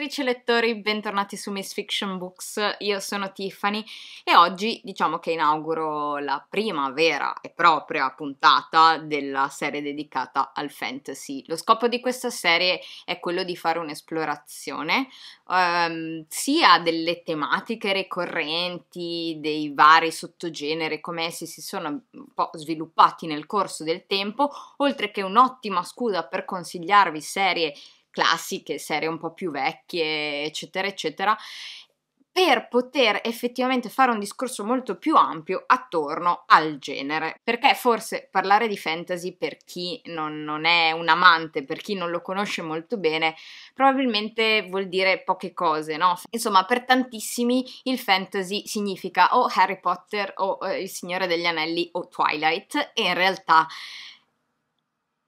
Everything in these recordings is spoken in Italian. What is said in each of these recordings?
lettrici e lettori, bentornati su Miss Fiction Books, io sono Tiffany e oggi diciamo che inauguro la prima vera e propria puntata della serie dedicata al fantasy. Lo scopo di questa serie è quello di fare un'esplorazione ehm, sia delle tematiche ricorrenti, dei vari sottogeneri, come essi si sono un po' sviluppati nel corso del tempo, oltre che un'ottima scusa per consigliarvi serie classiche, serie un po' più vecchie, eccetera, eccetera, per poter effettivamente fare un discorso molto più ampio attorno al genere. Perché forse parlare di fantasy per chi non, non, è un amante, per chi non lo conosce molto bene, probabilmente vuol dire poche cose, no? Insomma, per tantissimi il fantasy significa o Harry Potter o eh, Il Signore degli Anelli o Twilight e in realtà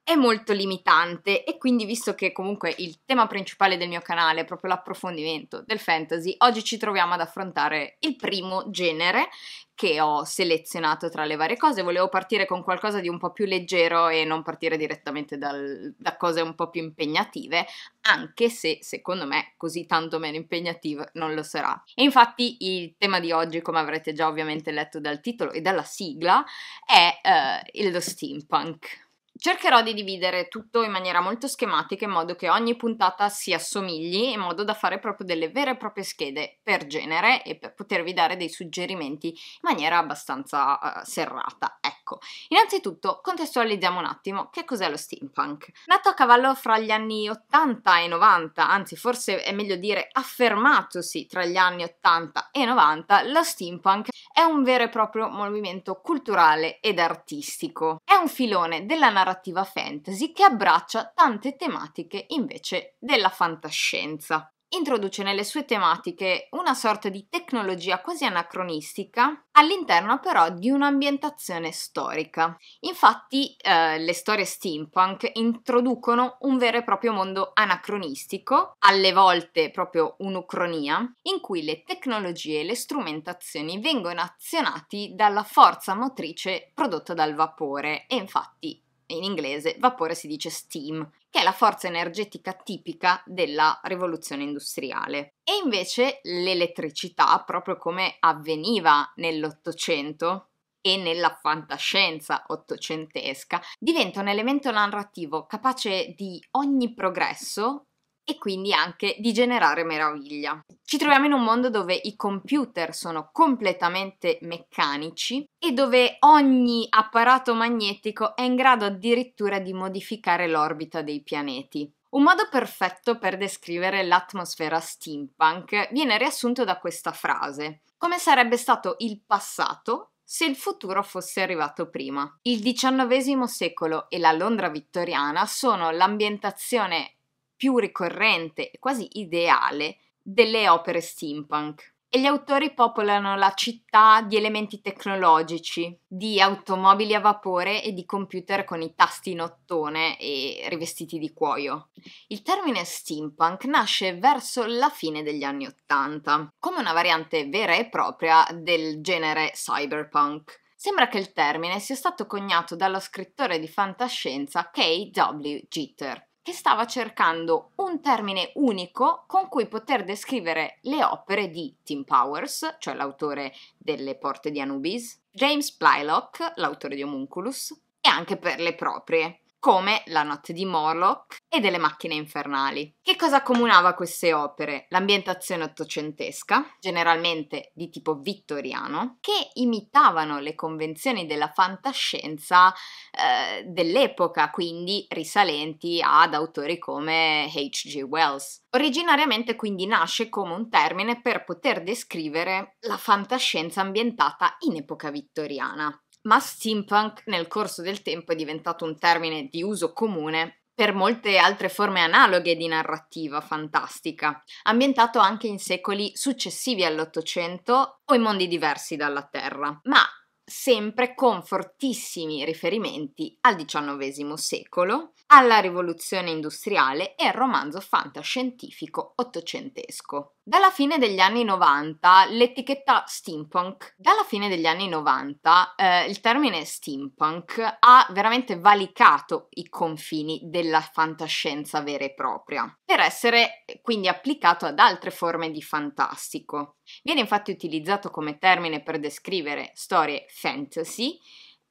è molto limitante e quindi visto che comunque il tema principale del mio canale è proprio l'approfondimento del fantasy, oggi ci troviamo ad affrontare il primo genere che ho selezionato tra le varie cose. Volevo partire con qualcosa di un po' più leggero e non partire direttamente dal, da cose un po' più impegnative, anche se secondo me così tanto meno impegnative non lo sarà. E infatti il tema di oggi, come avrete già ovviamente letto dal titolo e dalla sigla, è eh, lo steampunk cercherò di dividere tutto in maniera molto schematica in modo che ogni puntata si assomigli, in modo da fare proprio delle vere e proprie schede per genere e per potervi dare dei suggerimenti in maniera abbastanza uh, serrata. Ecco. Ecco, innanzitutto contestualizziamo un attimo che cos'è lo steampunk. Nato a cavallo fra gli anni 80 e 90, anzi forse è meglio dire affermatosi tra gli anni 80 e 90, lo steampunk è un vero e proprio movimento culturale ed artistico. È un filone della narrativa fantasy che abbraccia tante tematiche invece della fantascienza introduce nelle sue tematiche una sorta di tecnologia quasi anacronistica, all'interno però di un'ambientazione storica. Infatti eh, le storie steampunk introducono un vero e proprio mondo anacronistico, alle volte proprio un'ucronia, in cui le tecnologie e le strumentazioni vengono azionati dalla forza motrice prodotta dal vapore e infatti in inglese vapore si dice steam che è la forza energetica tipica della rivoluzione industriale. E invece l'elettricità, proprio come avveniva nell'Ottocento, e nella fantascienza ottocentesca, diventa un elemento narrativo capace di ogni progresso e quindi anche di generare meraviglia. Ci troviamo in un mondo dove i computer sono completamente meccanici e dove ogni apparato magnetico è in grado addirittura di modificare l'orbita dei pianeti. Un modo perfetto per descrivere l'atmosfera steampunk viene riassunto da questa frase. Come sarebbe stato il passato se il futuro fosse arrivato prima? Il XIX secolo e la Londra vittoriana sono l'ambientazione più ricorrente e quasi ideale delle opere steampunk. E gli autori popolano la città di elementi tecnologici, di automobili a vapore e di computer con i tasti in ottone e rivestiti di cuoio. Il termine steampunk nasce verso la fine degli anni Ottanta, come una variante vera e propria del genere cyberpunk. Sembra che il termine sia stato coniato dallo scrittore di fantascienza K.W. Jeter, che stava cercando un termine unico con cui poter descrivere le opere di Tim Powers, cioè l'autore delle Porte di Anubis, James Blylock, l'autore di Homunculus, e anche per le proprie, come La notte di Morlock e delle macchine infernali. Che cosa accomunava queste opere? L'ambientazione ottocentesca, generalmente di tipo vittoriano, che imitavano le convenzioni della fantascienza eh, dell'epoca, quindi risalenti ad autori come H.G. Wells. Originariamente quindi nasce come un termine per poter descrivere la fantascienza ambientata in epoca vittoriana ma steampunk nel corso del tempo è diventato un termine di uso comune per molte altre forme analoghe di narrativa fantastica, ambientato anche in secoli successivi all'Ottocento o in mondi diversi dalla Terra, ma sempre con fortissimi riferimenti al XIX secolo, alla rivoluzione industriale e al romanzo fantascientifico ottocentesco. Dalla fine degli anni 90 l'etichetta steampunk. Dalla fine degli anni 90 eh, il termine steampunk ha veramente valicato i confini della fantascienza vera e propria, per essere eh, quindi applicato ad altre forme di fantastico. Viene infatti utilizzato come termine per descrivere storie fantasy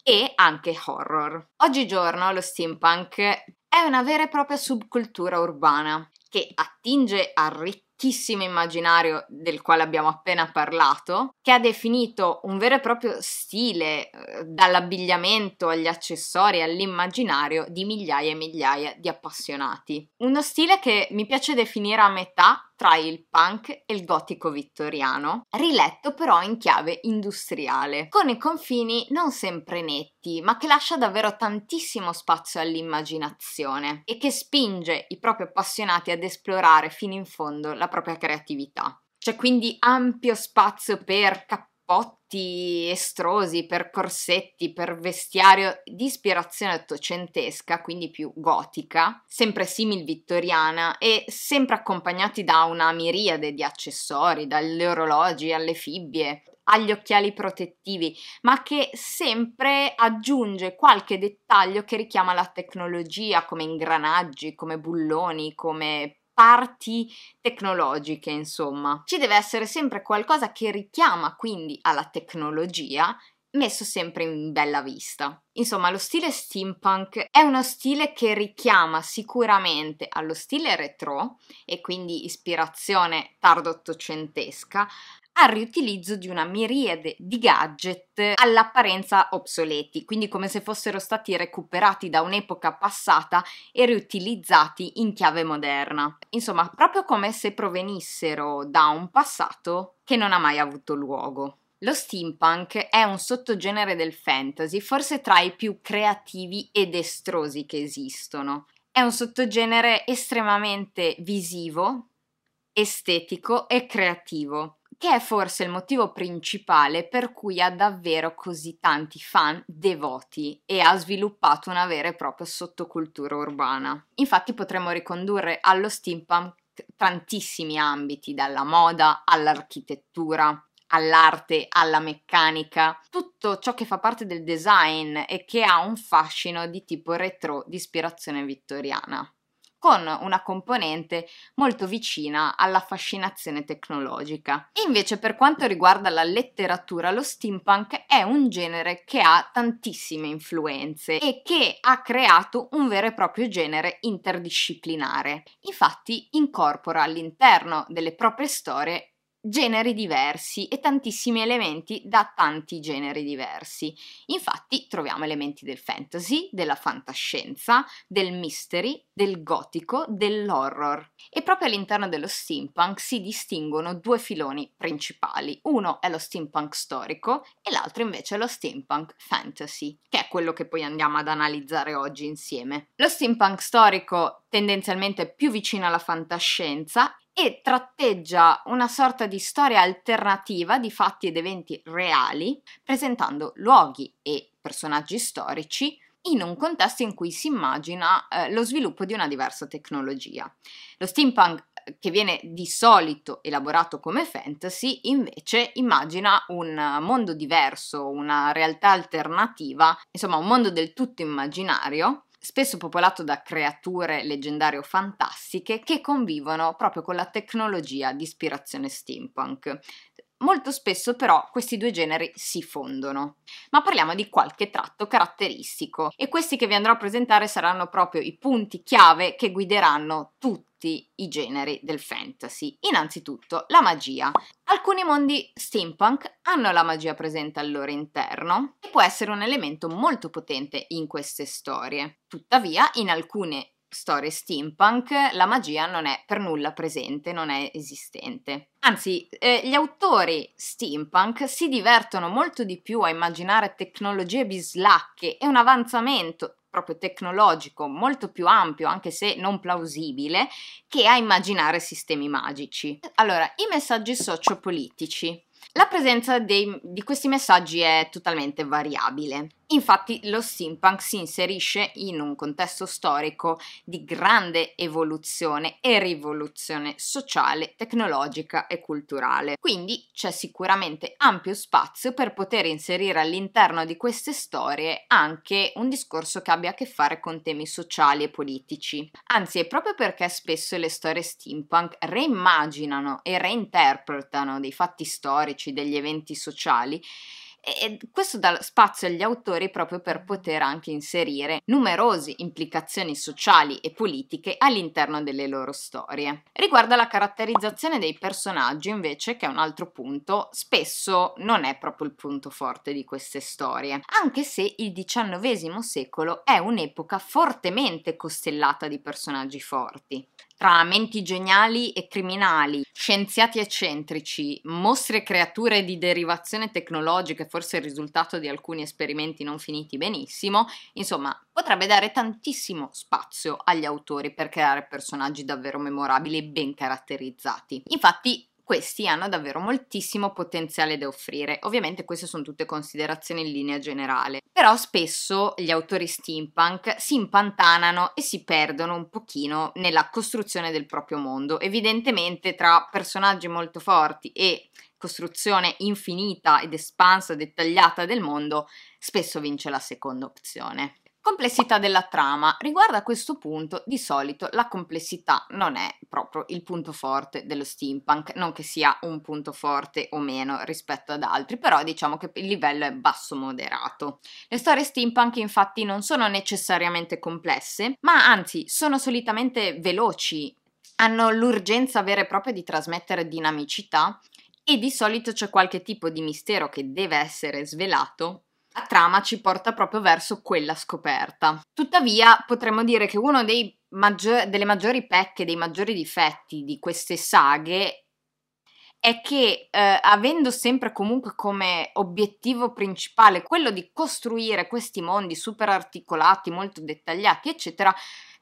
e anche horror. Oggigiorno lo steampunk è una vera e propria subcultura urbana che attinge al ricco ricchissimo immaginario del quale abbiamo appena parlato, che ha definito un vero e proprio stile, eh, dall'abbigliamento agli accessori all'immaginario, di migliaia e migliaia di appassionati. Uno stile che mi piace definire a metà tra il punk e il gotico vittoriano, riletto però in chiave industriale, con i confini non sempre netti, ma che lascia davvero tantissimo spazio all'immaginazione e che spinge i propri appassionati ad esplorare fino in fondo la propria creatività. C'è quindi ampio spazio per capire potti estrosi, per corsetti, per vestiario di ispirazione ottocentesca, quindi più gotica, sempre simil vittoriana e sempre accompagnati da una miriade di accessori, dagli orologi alle fibbie, agli occhiali protettivi, ma che sempre aggiunge qualche dettaglio che richiama la tecnologia, come ingranaggi, come bulloni, come parti tecnologiche, insomma. Ci deve essere sempre qualcosa che richiama quindi alla tecnologia messo sempre in bella vista. Insomma, lo stile steampunk è uno stile che richiama sicuramente allo stile retro e quindi ispirazione tardo ottocentesca, al riutilizzo di una miriade di gadget all'apparenza obsoleti, quindi come se fossero stati recuperati da un'epoca passata e riutilizzati in chiave moderna. Insomma, proprio come se provenissero da un passato che non ha mai avuto luogo. Lo steampunk è un sottogenere del fantasy, forse tra i più creativi e destrosi che esistono. È un sottogenere estremamente visivo, estetico e creativo che è forse il motivo principale per cui ha davvero così tanti fan devoti e ha sviluppato una vera e propria sottocultura urbana. Infatti potremmo ricondurre allo steampunk tantissimi ambiti, dalla moda all'architettura, all'arte, alla meccanica, tutto ciò che fa parte del design e che ha un fascino di tipo retro di ispirazione vittoriana con una componente molto vicina alla fascinazione tecnologica. Invece per quanto riguarda la letteratura, lo steampunk è un genere che ha tantissime influenze e che ha creato un vero e proprio genere interdisciplinare. Infatti incorpora all'interno delle proprie storie generi diversi e tantissimi elementi da tanti generi diversi. Infatti troviamo elementi del fantasy, della fantascienza, del mystery, del gotico, dell'horror. E proprio all'interno dello steampunk si distinguono due filoni principali. Uno è lo steampunk storico e l'altro invece è lo steampunk fantasy, che è quello che poi andiamo ad analizzare oggi insieme. Lo steampunk storico tendenzialmente più vicino alla fantascienza e tratteggia una sorta di storia alternativa di fatti ed eventi reali, presentando luoghi e personaggi storici in un contesto in cui si immagina eh, lo sviluppo di una diversa tecnologia. Lo steampunk eh, che viene di solito elaborato come fantasy, invece immagina un mondo diverso, una realtà alternativa, insomma un mondo del tutto immaginario spesso popolato da creature leggendarie o fantastiche che convivono proprio con la tecnologia di ispirazione steampunk. Molto spesso però questi due generi si fondono, ma parliamo di qualche tratto caratteristico e questi che vi andrò a presentare saranno proprio i punti chiave che guideranno tutti tutti i generi del fantasy. Innanzitutto la magia. Alcuni mondi steampunk hanno la magia presente al loro interno e può essere un elemento molto potente in queste storie. Tuttavia, in alcune storie steampunk la magia non è per nulla presente, non è esistente. Anzi, eh, gli autori steampunk si divertono molto di più a immaginare tecnologie bislacche e un avanzamento proprio tecnologico molto più ampio, anche se non plausibile, che a immaginare sistemi magici. Allora, i messaggi sociopolitici. La presenza dei, di questi messaggi è totalmente variabile. Infatti lo steampunk si inserisce in un contesto storico di grande evoluzione e rivoluzione sociale, tecnologica e culturale. Quindi c'è sicuramente ampio spazio per poter inserire all'interno di queste storie anche un discorso che abbia a che fare con temi sociali e politici. Anzi, è proprio perché spesso le storie steampunk reimmaginano e reinterpretano dei fatti storici, degli eventi sociali, e questo dà spazio agli autori proprio per poter anche inserire numerose implicazioni sociali e politiche all'interno delle loro storie. Riguardo alla caratterizzazione dei personaggi, invece, che è un altro punto, spesso non è proprio il punto forte di queste storie, anche se il XIX secolo è un'epoca fortemente costellata di personaggi forti tra menti geniali e criminali, scienziati eccentrici, mostre e creature di derivazione tecnologica, forse il risultato di alcuni esperimenti non finiti benissimo, insomma, potrebbe dare tantissimo spazio agli autori per creare personaggi davvero memorabili e ben caratterizzati. Infatti, questi hanno davvero moltissimo potenziale da offrire. Ovviamente queste sono tutte considerazioni in linea generale, però spesso gli autori steampunk si impantanano e si perdono un pochino nella costruzione del proprio mondo. Evidentemente tra personaggi molto forti e costruzione infinita ed espansa, dettagliata del mondo, spesso vince la seconda opzione. Complessità della trama. Riguardo a questo punto, di solito la complessità non è proprio il punto forte dello steampunk, non che sia un punto forte o meno rispetto ad altri, però diciamo che il livello è basso moderato. Le storie steampunk infatti non sono necessariamente complesse, ma anzi sono solitamente veloci, hanno l'urgenza vera e propria di trasmettere dinamicità e di solito c'è qualche tipo di mistero che deve essere svelato la trama ci porta proprio verso quella scoperta. Tuttavia, potremmo dire che uno maggior, delle maggiori pecche, dei maggiori difetti di queste saghe è che eh, avendo sempre comunque come obiettivo principale quello di costruire questi mondi super articolati, molto dettagliati, eccetera,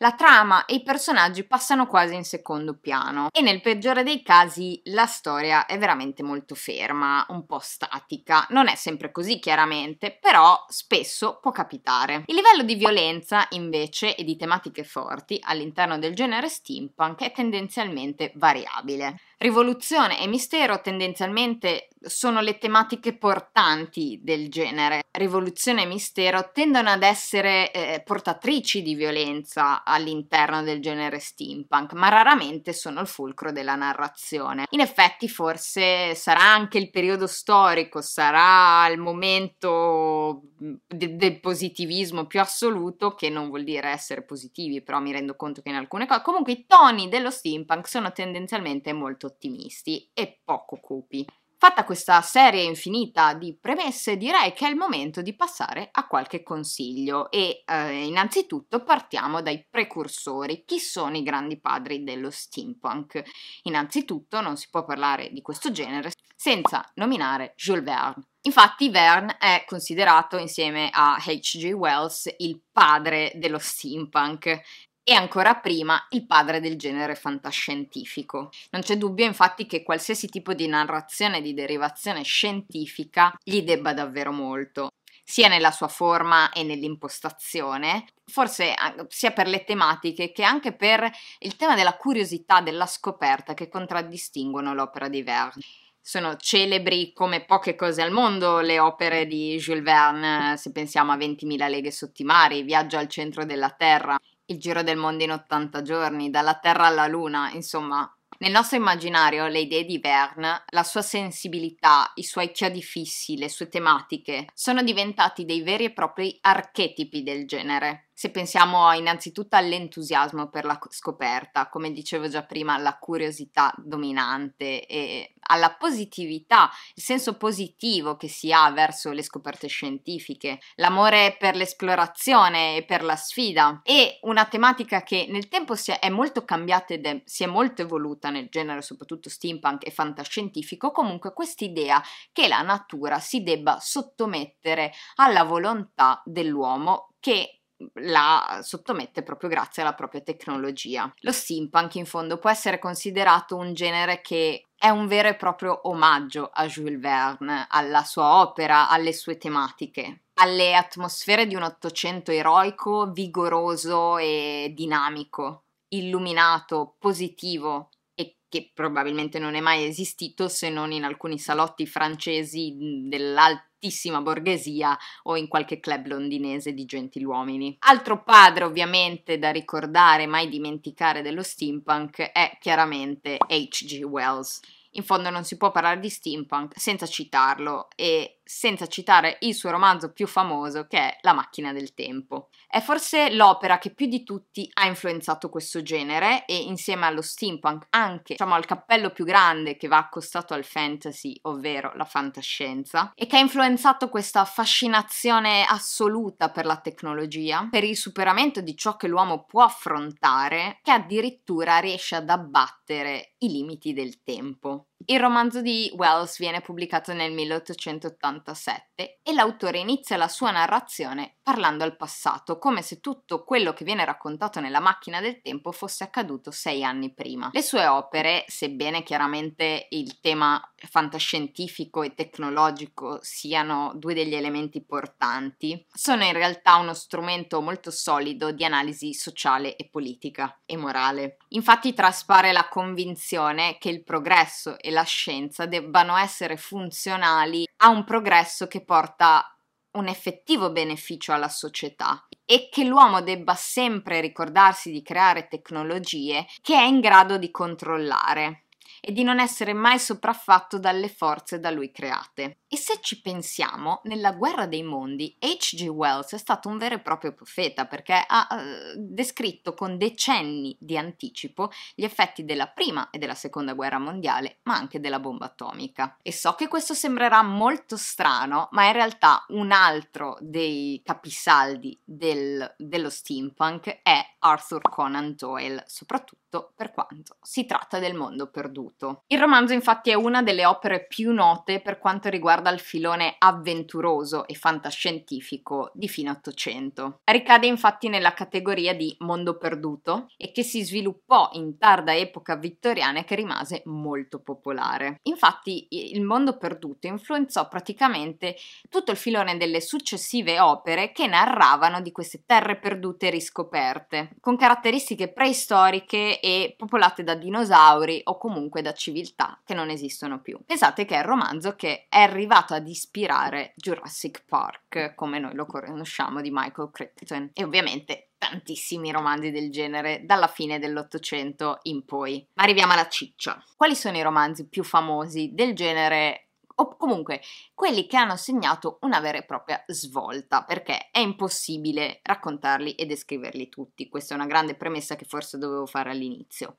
la trama e i personaggi passano quasi in secondo piano e nel peggiore dei casi la storia è veramente molto ferma, un po' statica. Non è sempre così chiaramente, però spesso può capitare. Il livello di violenza invece e di tematiche forti all'interno del genere steampunk è tendenzialmente variabile. Rivoluzione e mistero tendenzialmente sono le tematiche portanti del genere. Rivoluzione e mistero tendono ad essere eh, portatrici di violenza all'interno del genere steampunk, ma raramente sono il fulcro della narrazione. In effetti forse sarà anche il periodo storico, sarà il momento mm, de- del positivismo più assoluto, che non vuol dire essere positivi, però mi rendo conto che in alcune cose comunque i toni dello steampunk sono tendenzialmente molto ottimisti e poco cupi. Fatta questa serie infinita di premesse, direi che è il momento di passare a qualche consiglio e eh, innanzitutto partiamo dai precursori. Chi sono i grandi padri dello steampunk? Innanzitutto non si può parlare di questo genere senza nominare Jules Verne. Infatti Verne è considerato insieme a H.G. Wells il padre dello steampunk e ancora prima il padre del genere fantascientifico. Non c'è dubbio infatti che qualsiasi tipo di narrazione di derivazione scientifica gli debba davvero molto sia nella sua forma e nell'impostazione, forse sia per le tematiche che anche per il tema della curiosità, della scoperta che contraddistinguono l'opera di Verne. Sono celebri come poche cose al mondo le opere di Jules Verne, se pensiamo a 20.000 leghe sottimari, Viaggio al centro della Terra, il giro del mondo in 80 giorni, dalla Terra alla Luna, insomma. Nel nostro immaginario le idee di Verne, la sua sensibilità, i suoi chiodi fissi, le sue tematiche, sono diventati dei veri e propri archetipi del genere se pensiamo innanzitutto all'entusiasmo per la scoperta, come dicevo già prima, alla curiosità dominante e alla positività, il senso positivo che si ha verso le scoperte scientifiche, l'amore per l'esplorazione e per la sfida e una tematica che nel tempo si è molto cambiata ed è, si è molto evoluta nel genere, soprattutto steampunk e fantascientifico, comunque quest'idea che la natura si debba sottomettere alla volontà dell'uomo che la sottomette proprio grazie alla propria tecnologia. Lo steampunk in fondo può essere considerato un genere che è un vero e proprio omaggio a Jules Verne, alla sua opera, alle sue tematiche, alle atmosfere di un Ottocento eroico, vigoroso e dinamico, illuminato, positivo e che probabilmente non è mai esistito se non in alcuni salotti francesi dell'alto un'altissima borghesia o in qualche club londinese di gentiluomini. Altro padre ovviamente da ricordare, mai dimenticare dello steampunk è chiaramente H.G. Wells. In fondo non si può parlare di steampunk senza citarlo e senza citare il suo romanzo più famoso che è La macchina del tempo. È forse l'opera che più di tutti ha influenzato questo genere e insieme allo steampunk anche diciamo al cappello più grande che va accostato al fantasy, ovvero la fantascienza, e che ha influenzato questa fascinazione assoluta per la tecnologia, per il superamento di ciò che l'uomo può affrontare, che addirittura riesce ad abbattere i limiti del tempo. Il romanzo di Wells viene pubblicato nel 1887 e l'autore inizia la sua narrazione parlando al passato, come se tutto quello che viene raccontato nella macchina del tempo fosse accaduto sei anni prima. Le sue opere, sebbene chiaramente il tema fantascientifico e tecnologico siano due degli elementi portanti, sono in realtà uno strumento molto solido di analisi sociale e politica e morale. Infatti traspare la convinzione che il progresso e la scienza debbano essere funzionali a un progresso che porta un effettivo beneficio alla società e che l'uomo debba sempre ricordarsi di creare tecnologie che è in grado di controllare e di non essere mai sopraffatto dalle forze da lui create. E se ci pensiamo, nella Guerra dei Mondi H.G. Wells è stato un vero e proprio profeta perché ha eh, descritto con decenni di anticipo gli effetti della prima e della seconda guerra mondiale, ma anche della bomba atomica. E so che questo sembrerà molto strano, ma in realtà un altro dei capisaldi del, dello steampunk è Arthur Conan Doyle, soprattutto per quanto si tratta del mondo perduto. Il romanzo infatti è una delle opere più note per quanto riguarda riguarda il filone avventuroso e fantascientifico di fine Ottocento. Ricade infatti nella categoria di mondo perduto e che si sviluppò in tarda epoca vittoriana e che rimase molto popolare. Infatti il mondo perduto influenzò praticamente tutto il filone delle successive opere che narravano di queste terre perdute e riscoperte, con caratteristiche preistoriche e popolate da dinosauri o comunque da civiltà che non esistono più. Pensate che è il romanzo che Harry arrivato ad ispirare Jurassic Park, come noi lo conosciamo, di Michael Crichton. E ovviamente tantissimi romanzi del genere dalla fine dell'Ottocento in poi. Ma arriviamo alla ciccia. Quali sono i romanzi più famosi del genere o comunque quelli che hanno segnato una vera e propria svolta, perché è impossibile raccontarli e descriverli tutti. Questa è una grande premessa che forse dovevo fare all'inizio.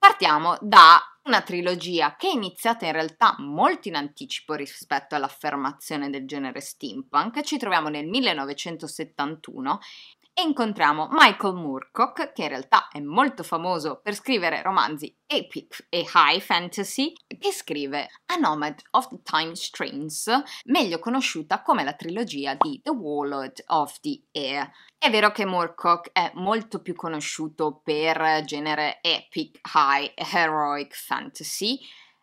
Partiamo da una trilogia che è iniziata in realtà molto in anticipo rispetto all'affermazione del genere steampunk. Ci troviamo nel 1971 e incontriamo Michael Moorcock, che in realtà è molto famoso per scrivere romanzi epic e high fantasy, che scrive A Nomad of the Time Strings, meglio conosciuta come la trilogia di The Warlord of the Air. È vero che Moorcock è molto più conosciuto per genere epic, high, heroic fantasy,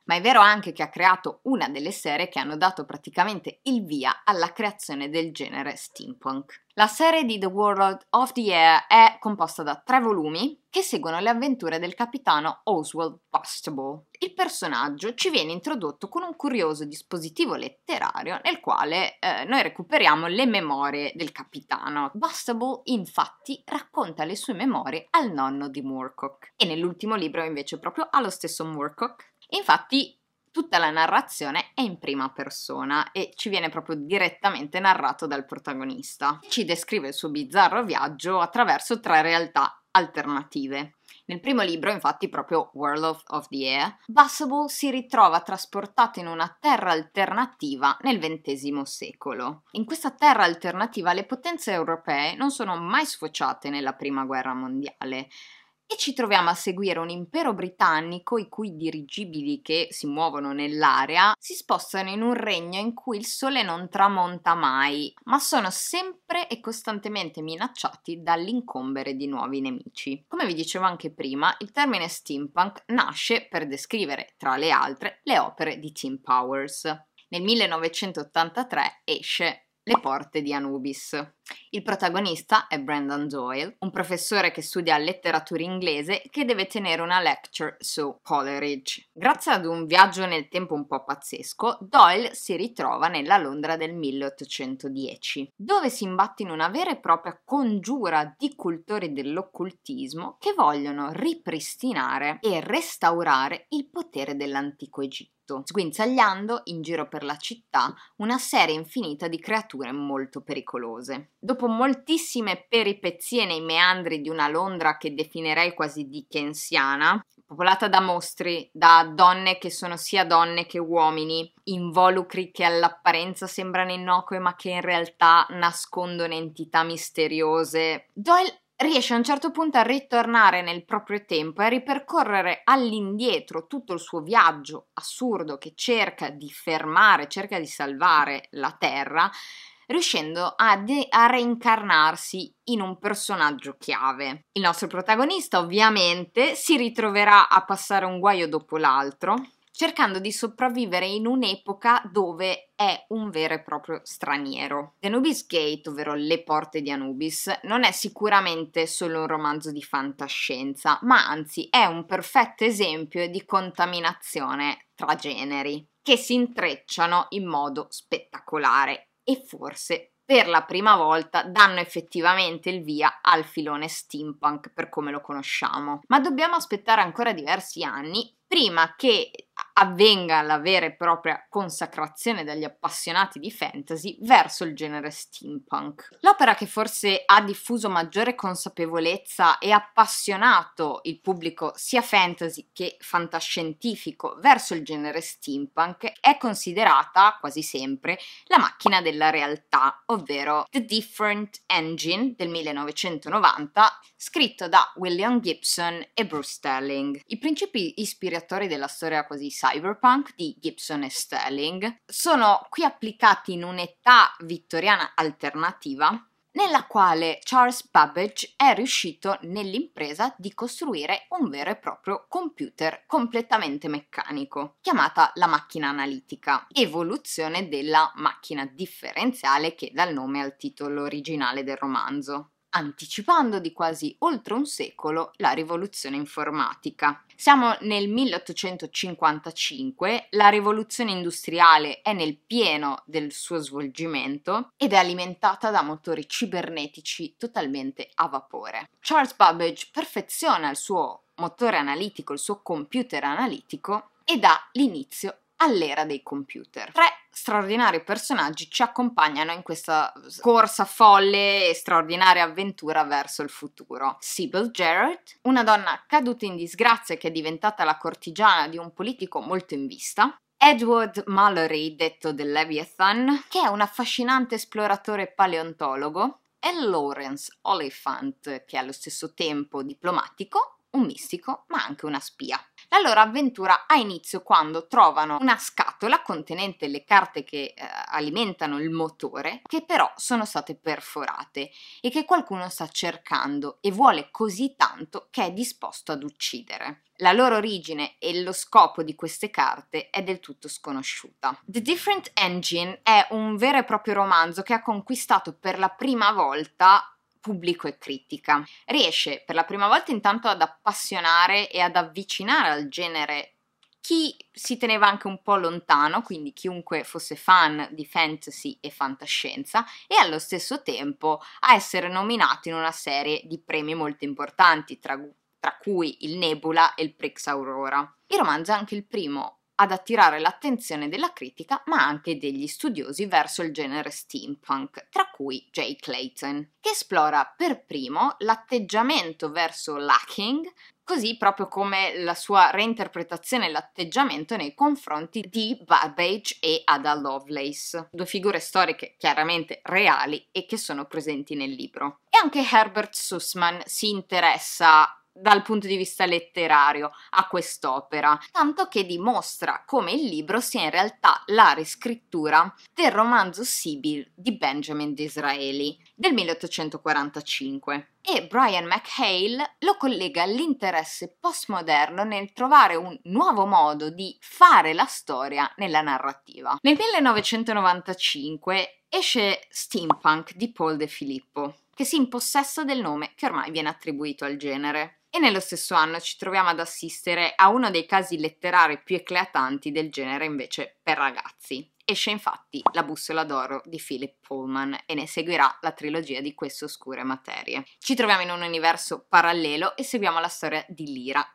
ma è vero anche che ha creato una delle serie che hanno dato praticamente il via alla creazione del genere steampunk. La serie di The World of the Air è composta da tre volumi che seguono le avventure del capitano Oswald Bastable. Il personaggio ci viene introdotto con un curioso dispositivo letterario nel quale eh, noi recuperiamo le memorie del capitano. Bastable infatti racconta le sue memorie al nonno di Moorcock e nell'ultimo libro invece proprio allo stesso Moorcock Infatti tutta la narrazione è in prima persona e ci viene proprio direttamente narrato dal protagonista. Ci descrive il suo bizzarro viaggio attraverso tre realtà alternative. Nel primo libro, infatti, proprio World of, of, the Air, Bustable si ritrova trasportato in una terra alternativa nel XX secolo. In questa terra alternativa le potenze europee non sono mai sfociate nella Prima Guerra Mondiale, e ci troviamo a seguire un impero britannico i cui dirigibili che si muovono nell'area si spostano in un regno in cui il sole non tramonta mai, ma sono sempre e costantemente minacciati dall'incombere di nuovi nemici. Come vi dicevo anche prima, il termine steampunk nasce per descrivere, tra le altre, le opere di Tim Powers. Nel 1983 esce le porte di Anubis. Il protagonista è Brandon Doyle, un professore che studia letteratura inglese che deve tenere una lecture su Coleridge. Grazie ad un viaggio nel tempo un po' pazzesco, Doyle si ritrova nella Londra del 1810, dove si imbatte in una vera e propria congiura di cultori dell'occultismo che vogliono ripristinare e restaurare il potere dell'antico Egitto tutto, sguinzagliando in giro per la città una serie infinita di creature molto pericolose. Dopo moltissime peripezie nei meandri di una Londra che definirei quasi dickensiana, popolata da mostri, da donne che sono sia donne che uomini, involucri che all'apparenza sembrano innocue ma che in realtà nascondono entità misteriose, Doyle riesce a un certo punto a ritornare nel proprio tempo e a ripercorrere all'indietro tutto il suo viaggio assurdo che cerca di fermare, cerca di salvare la Terra, riuscendo a, de- a reincarnarsi in un personaggio chiave. Il nostro protagonista ovviamente si ritroverà a passare un guaio dopo l'altro, cercando di sopravvivere in un'epoca dove è un vero e proprio straniero. The Anubis Gate, ovvero Le porte di Anubis, non è sicuramente solo un romanzo di fantascienza, ma anzi è un perfetto esempio di contaminazione tra generi che si intrecciano in modo spettacolare e forse per la prima volta danno effettivamente il via al filone steampunk per come lo conosciamo. Ma dobbiamo aspettare ancora diversi anni prima che avvenga la vera e propria consacrazione dagli appassionati di fantasy verso il genere steampunk. L'opera che forse ha diffuso maggiore consapevolezza e appassionato il pubblico sia fantasy che fantascientifico verso il genere steampunk è considerata quasi sempre la macchina della realtà, ovvero The Different Engine del 1990, scritto da William Gibson e Bruce Sterling. I principi ispiratori della storia quasi sacra cyberpunk di Gibson e Sterling sono qui applicati in un'età vittoriana alternativa nella quale Charles Babbage è riuscito nell'impresa di costruire un vero e proprio computer completamente meccanico, chiamata la macchina analitica, evoluzione della macchina differenziale che dà il nome al titolo originale del romanzo anticipando di quasi oltre un secolo la rivoluzione informatica. Siamo nel 1855, la rivoluzione industriale è nel pieno del suo svolgimento ed è alimentata da motori cibernetici totalmente a vapore. Charles Babbage perfeziona il suo motore analitico, il suo computer analitico e dà l'inizio all'era dei computer. Tre straordinari personaggi ci accompagnano in questa corsa folle e straordinaria avventura verso il futuro. Sybil Jarrett, una donna caduta in disgrazia che è diventata la cortigiana di un politico molto in vista, Edward Mallory, detto del Leviathan, che è un affascinante esploratore paleontologo, e Lawrence Oliphant, che è allo stesso tempo diplomatico, un mistico, ma anche una spia. La loro avventura ha inizio quando trovano una scatola contenente le carte che eh, alimentano il motore, che però sono state perforate e che qualcuno sta cercando e vuole così tanto che è disposto ad uccidere. La loro origine e lo scopo di queste carte è del tutto sconosciuta. The Different Engine è un vero e proprio romanzo che ha conquistato per la prima volta pubblico e critica. Riesce per la prima volta intanto ad appassionare e ad avvicinare al genere chi si teneva anche un po' lontano, quindi chiunque fosse fan di fantasy e fantascienza, e allo stesso tempo a essere nominato in una serie di premi molto importanti, tra, tra cui il Nebula e il Prix Aurora. Il romanzo è anche il primo ad attirare l'attenzione della critica ma anche degli studiosi verso il genere steampunk, tra cui Jay Clayton, che esplora per primo l'atteggiamento verso l'hacking, così proprio come la sua reinterpretazione e l'atteggiamento nei confronti di Babbage e Ada Lovelace, due figure storiche chiaramente reali e che sono presenti nel libro. E anche Herbert Sussman si interessa dal punto di vista letterario a quest'opera, tanto che dimostra come il libro sia in realtà la riscrittura del romanzo Sibyl di Benjamin Disraeli del 1845 e Brian McHale lo collega all'interesse postmoderno nel trovare un nuovo modo di fare la storia nella narrativa. Nel 1995 esce Steampunk di Paul De Filippo, che si impossessa del nome che ormai viene attribuito al genere. E nello stesso anno ci troviamo ad assistere a uno dei casi letterari più eclatanti del genere invece per ragazzi. Esce infatti La bussola d'oro di Philip Pullman e ne seguirà la trilogia di queste oscure materie. Ci troviamo in un universo parallelo e seguiamo la storia di Lira,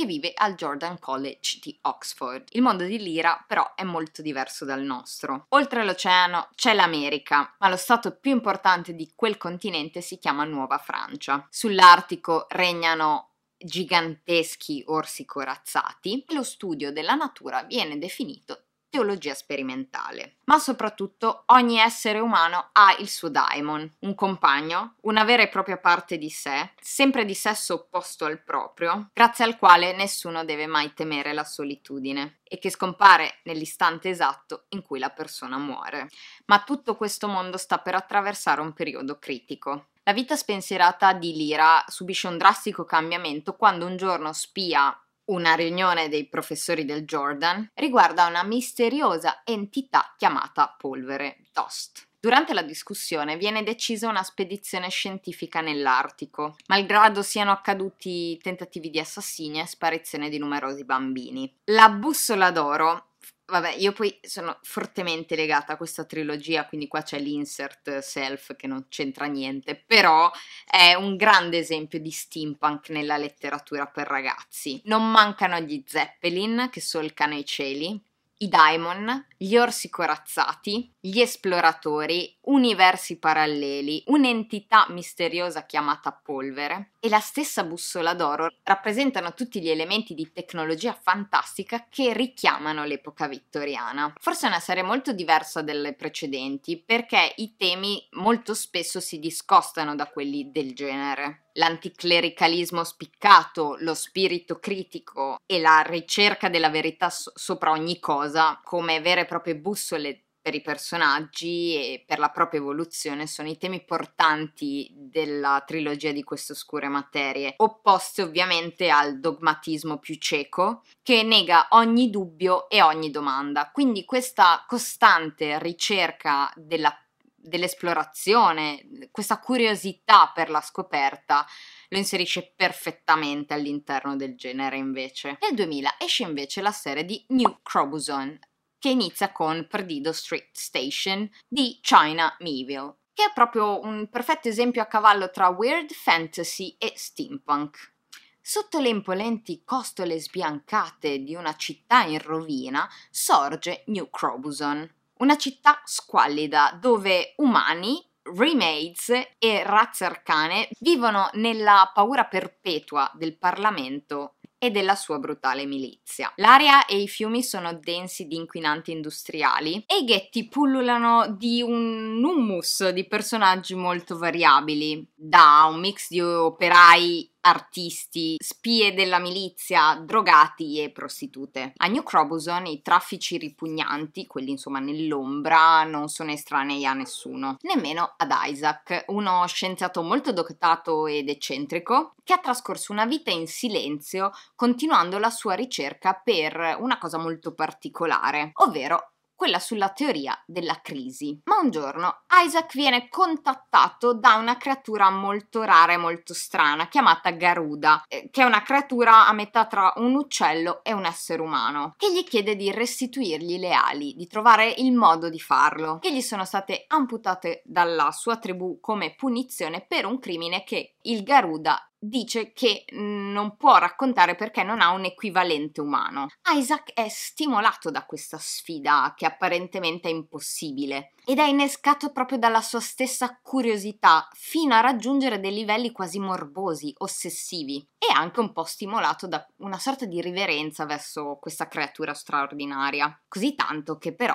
che vive al Jordan College di Oxford. Il mondo di Lira però è molto diverso dal nostro. Oltre l'oceano c'è l'America, ma lo stato più importante di quel continente si chiama Nuova Francia. Sull'Artico regnano giganteschi orsi corazzati e lo studio della natura viene definito teologia sperimentale. Ma soprattutto ogni essere umano ha il suo daimon, un compagno, una vera e propria parte di sé, sempre di sesso opposto al proprio, grazie al quale nessuno deve mai temere la solitudine e che scompare nell'istante esatto in cui la persona muore. Ma tutto questo mondo sta per attraversare un periodo critico. La vita spensierata di Lira subisce un drastico cambiamento quando un giorno spia una riunione dei professori del Jordan riguarda una misteriosa entità chiamata polvere, Dost. Durante la discussione viene decisa una spedizione scientifica nell'Artico, malgrado siano accaduti tentativi di assassinio e sparizione di numerosi bambini. La bussola d'oro vabbè, io poi sono fortemente legata a questa trilogia, quindi qua c'è l'insert self che non c'entra niente, però è un grande esempio di steampunk nella letteratura per ragazzi. Non mancano gli Zeppelin, che solcano i cieli, i daimon, gli orsi corazzati, gli esploratori, universi paralleli, un'entità misteriosa chiamata polvere e la stessa bussola d'oro rappresentano tutti gli elementi di tecnologia fantastica che richiamano l'epoca vittoriana. Forse è una serie molto diversa dalle precedenti perché i temi molto spesso si discostano da quelli del genere l'anticlericalismo spiccato, lo spirito critico e la ricerca della verità so- sopra ogni cosa come vere e proprie bussole per i personaggi e per la propria evoluzione sono i temi portanti della trilogia di queste oscure materie, opposte ovviamente al dogmatismo più cieco che nega ogni dubbio e ogni domanda. Quindi questa costante ricerca della dell'esplorazione, questa curiosità per la scoperta lo inserisce perfettamente all'interno del genere invece. Nel 2000 esce invece la serie di New Crobuzon, che inizia con Perdido Street Station di China Meville, che è proprio un perfetto esempio a cavallo tra weird fantasy e steampunk. Sotto le impolenti costole sbiancate di una città in rovina sorge New Crobuzon una città squallida dove umani remades e razze arcane vivono nella paura perpetua del Parlamento e della sua brutale milizia. L'area e i fiumi sono densi di inquinanti industriali e i ghetti pullulano di un hummus di personaggi molto variabili, da un mix di operai artisti, spie della milizia, drogati e prostitute. A New Crobuson i traffici ripugnanti, quelli insomma nell'ombra, non sono estranei a nessuno, nemmeno ad Isaac, uno scienziato molto dotato ed eccentrico che ha trascorso una vita in silenzio continuando la sua ricerca per una cosa molto particolare, ovvero quella sulla teoria della crisi. Ma un giorno Isaac viene contattato da una creatura molto rara e molto strana, chiamata Garuda, eh, che è una creatura a metà tra un uccello e un essere umano, che gli chiede di restituirgli le ali, di trovare il modo di farlo, che gli sono state amputate dalla sua tribù come punizione per un crimine che il Garuda dice che non può raccontare perché non ha un equivalente umano. Isaac è stimolato da questa sfida che apparentemente è impossibile ed è innescato proprio dalla sua stessa curiosità fino a raggiungere dei livelli quasi morbosi, ossessivi e anche un po' stimolato da una sorta di riverenza verso questa creatura straordinaria, così tanto che però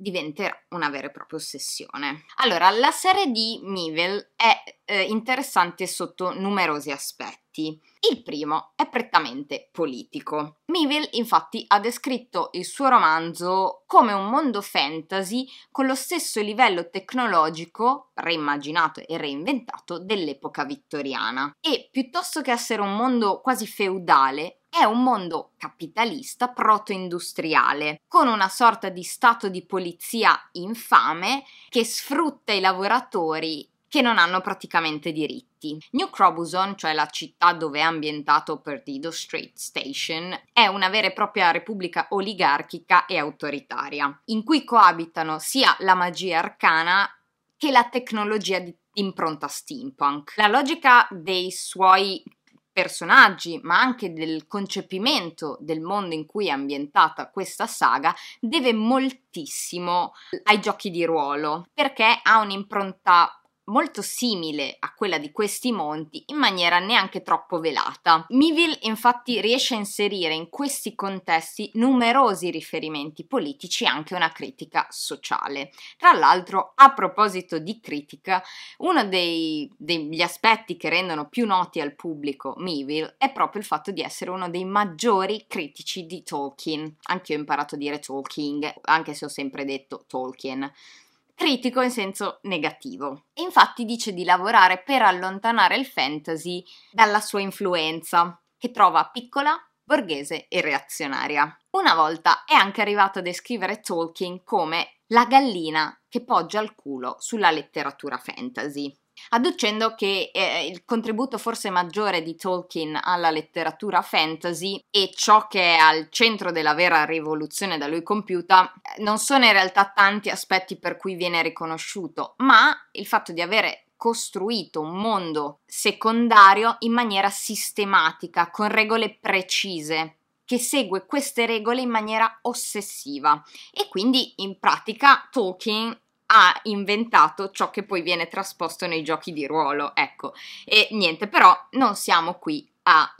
diventerà una vera e propria ossessione. Allora, la serie di Mivel è eh, interessante sotto numerosi aspetti. Il primo è prettamente politico. Mivel infatti ha descritto il suo romanzo come un mondo fantasy con lo stesso livello tecnologico, reimmaginato e reinventato, dell'epoca vittoriana. E piuttosto che essere un mondo quasi feudale, è un mondo capitalista proto-industriale, con una sorta di stato di polizia infame che sfrutta i lavoratori che non hanno praticamente diritti. New Crobuson, cioè la città dove è ambientato Perdido Street Station, è una vera e propria repubblica oligarchica e autoritaria, in cui coabitano sia la magia arcana che la tecnologia di impronta steampunk. La logica dei suoi personaggi, ma anche del concepimento del mondo in cui è ambientata questa saga, deve moltissimo ai giochi di ruolo, perché ha un'impronta molto simile a quella di questi monti in maniera neanche troppo velata. Miville infatti riesce a inserire in questi contesti numerosi riferimenti politici e anche una critica sociale. Tra l'altro, a proposito di critica, uno dei, degli aspetti che rendono più noti al pubblico Miville è proprio il fatto di essere uno dei maggiori critici di Tolkien. Anche io ho imparato a dire Tolkien, anche se ho sempre detto Tolkien critico in senso negativo. E infatti dice di lavorare per allontanare il fantasy dalla sua influenza, che trova piccola, borghese e reazionaria. Una volta è anche arrivato a descrivere Tolkien come la gallina che poggia il culo sulla letteratura fantasy adducendo che eh, il contributo forse maggiore di Tolkien alla letteratura fantasy e ciò che è al centro della vera rivoluzione da lui compiuta eh, non sono in realtà tanti aspetti per cui viene riconosciuto, ma il fatto di avere costruito un mondo secondario in maniera sistematica, con regole precise, che segue queste regole in maniera ossessiva e quindi in pratica Tolkien ha inventato ciò che poi viene trasposto nei giochi di ruolo, ecco. E niente, però non siamo qui a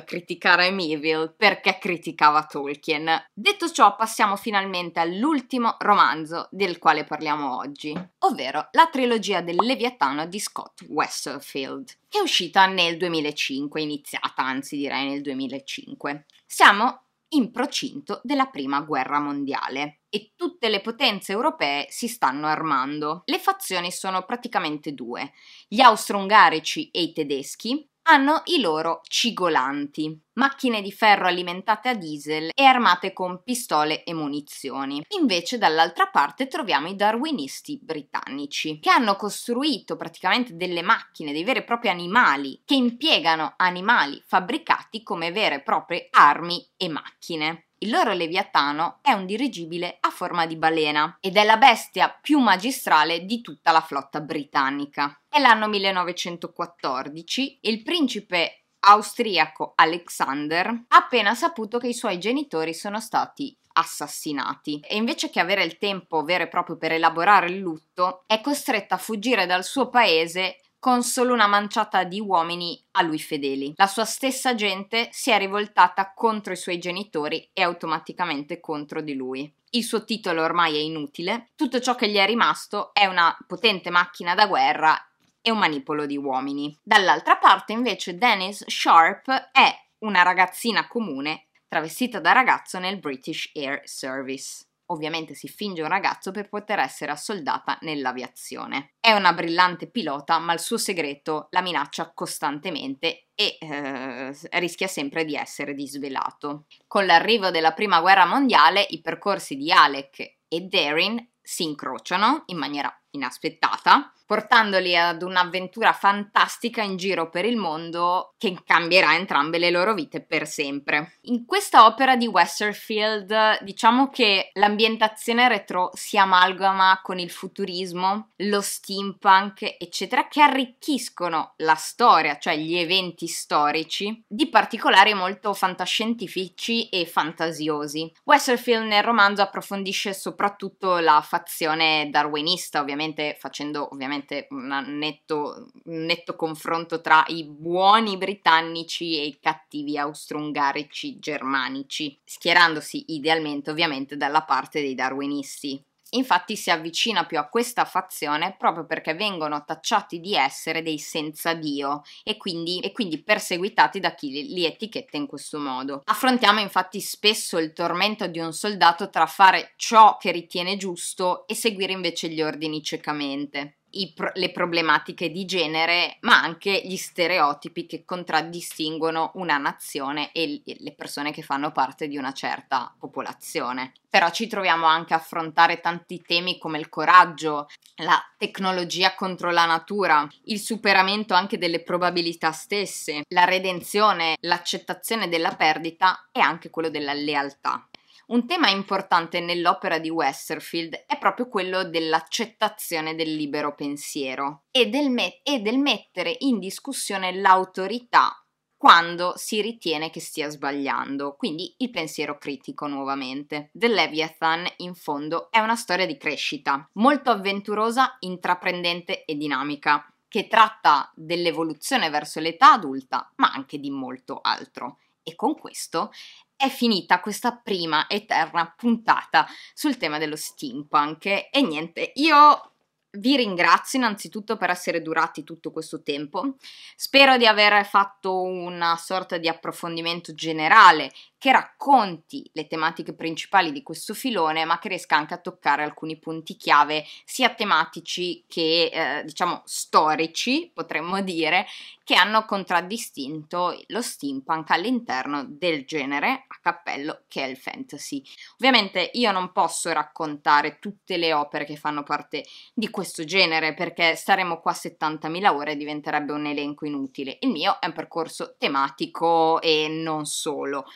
uh, criticare Meville perché criticava Tolkien. Detto ciò, passiamo finalmente all'ultimo romanzo del quale parliamo oggi, ovvero la trilogia del Leviatano di Scott Westerfield, che è uscita nel 2005, iniziata anzi direi nel 2005. Siamo in procinto della Prima Guerra Mondiale e tutte le potenze europee si stanno armando. Le fazioni sono praticamente due, gli austro-ungarici e i tedeschi, hanno i loro cigolanti, macchine di ferro alimentate a diesel e armate con pistole e munizioni. Invece dall'altra parte troviamo i darwinisti britannici, che hanno costruito praticamente delle macchine, dei veri e propri animali, che impiegano animali fabbricati come vere e proprie armi e macchine. Il loro Leviatano è un dirigibile a forma di balena ed è la bestia più magistrale di tutta la flotta britannica. È l'anno 1914 e il principe austriaco Alexander ha appena saputo che i suoi genitori sono stati assassinati e invece che avere il tempo vero e proprio per elaborare il lutto è costretto a fuggire dal suo paese con solo una manciata di uomini a lui fedeli. La sua stessa gente si è rivoltata contro i suoi genitori e automaticamente contro di lui. Il suo titolo ormai è inutile, tutto ciò che gli è rimasto è una potente macchina da guerra e un manipolo di uomini. Dall'altra parte invece Dennis Sharp è una ragazzina comune travestita da ragazzo nel British Air Service ovviamente si finge un ragazzo per poter essere assoldata nell'aviazione. È una brillante pilota, ma il suo segreto la minaccia costantemente e eh, rischia sempre di essere disvelato. Con l'arrivo della Prima Guerra Mondiale, i percorsi di Alec e Darin si incrociano in maniera inaspettata portandoli ad un'avventura fantastica in giro per il mondo che cambierà entrambe le loro vite per sempre. In questa opera di Westerfield diciamo che l'ambientazione retro si amalgama con il futurismo, lo steampunk, eccetera, che arricchiscono la storia, cioè gli eventi storici, di particolari molto fantascientifici e fantasiosi. Westerfield nel romanzo approfondisce soprattutto la fazione darwinista, ovviamente facendo ovviamente veramente un netto, netto, confronto tra i buoni britannici e i cattivi austro-ungarici germanici, schierandosi idealmente ovviamente dalla parte dei darwinisti. Infatti si avvicina più a questa fazione proprio perché vengono tacciati di essere dei senza Dio e quindi, e quindi perseguitati da chi li, li etichetta in questo modo. Affrontiamo infatti spesso il tormento di un soldato tra fare ciò che ritiene giusto e seguire invece gli ordini ciecamente pro- le problematiche di genere, ma anche gli stereotipi che contraddistinguono una nazione e le persone che fanno parte di una certa popolazione. Però ci troviamo anche a affrontare tanti temi come il coraggio, la tecnologia contro la natura, il superamento anche delle probabilità stesse, la redenzione, l'accettazione della perdita e anche quello della lealtà. Un tema importante nell'opera di Westerfield è proprio quello dell'accettazione del libero pensiero e del, met- e del mettere in discussione l'autorità quando si ritiene che stia sbagliando, quindi il pensiero critico nuovamente. The Leviathan, in fondo, è una storia di crescita, molto avventurosa, intraprendente e dinamica, che tratta dell'evoluzione verso l'età adulta, ma anche di molto altro. E con questo è finita questa prima eterna puntata sul tema dello steampunk e niente, io vi ringrazio innanzitutto per essere durati tutto questo tempo. Spero di aver fatto una sorta di approfondimento generale che racconti le tematiche principali di questo filone, ma che riesca anche a toccare alcuni punti chiave, sia tematici che eh, diciamo storici, potremmo dire, che hanno contraddistinto lo steampunk all'interno del genere a cappello che è il fantasy. Ovviamente io non posso raccontare tutte le opere che fanno parte di questo genere perché staremo qua 70.000 ore e diventerebbe un elenco inutile. Il mio è un percorso tematico e non solo.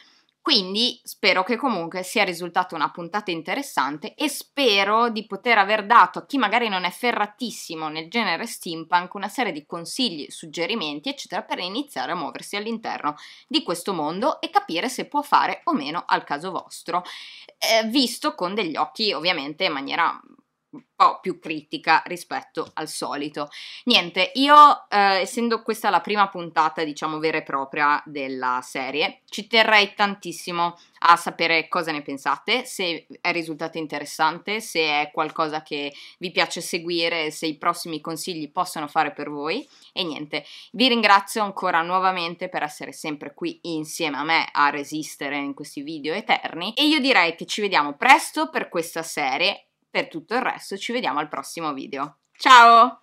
Quindi spero che comunque sia risultata una puntata interessante e spero di poter aver dato a chi magari non è ferratissimo nel genere steampunk una serie di consigli, suggerimenti, eccetera, per iniziare a muoversi all'interno di questo mondo e capire se può fare o meno al caso vostro, eh, visto con degli occhi ovviamente in maniera un po' più critica rispetto al solito. Niente, io eh, essendo questa la prima puntata, diciamo, vera e propria della serie, ci terrei tantissimo a sapere cosa ne pensate, se è risultato interessante, se è qualcosa che vi piace seguire, se i prossimi consigli possono fare per voi. E niente, vi ringrazio ancora nuovamente per essere sempre qui insieme a me a resistere in questi video eterni e io direi che ci vediamo presto per questa serie per tutto il resto ci vediamo al prossimo video. Ciao!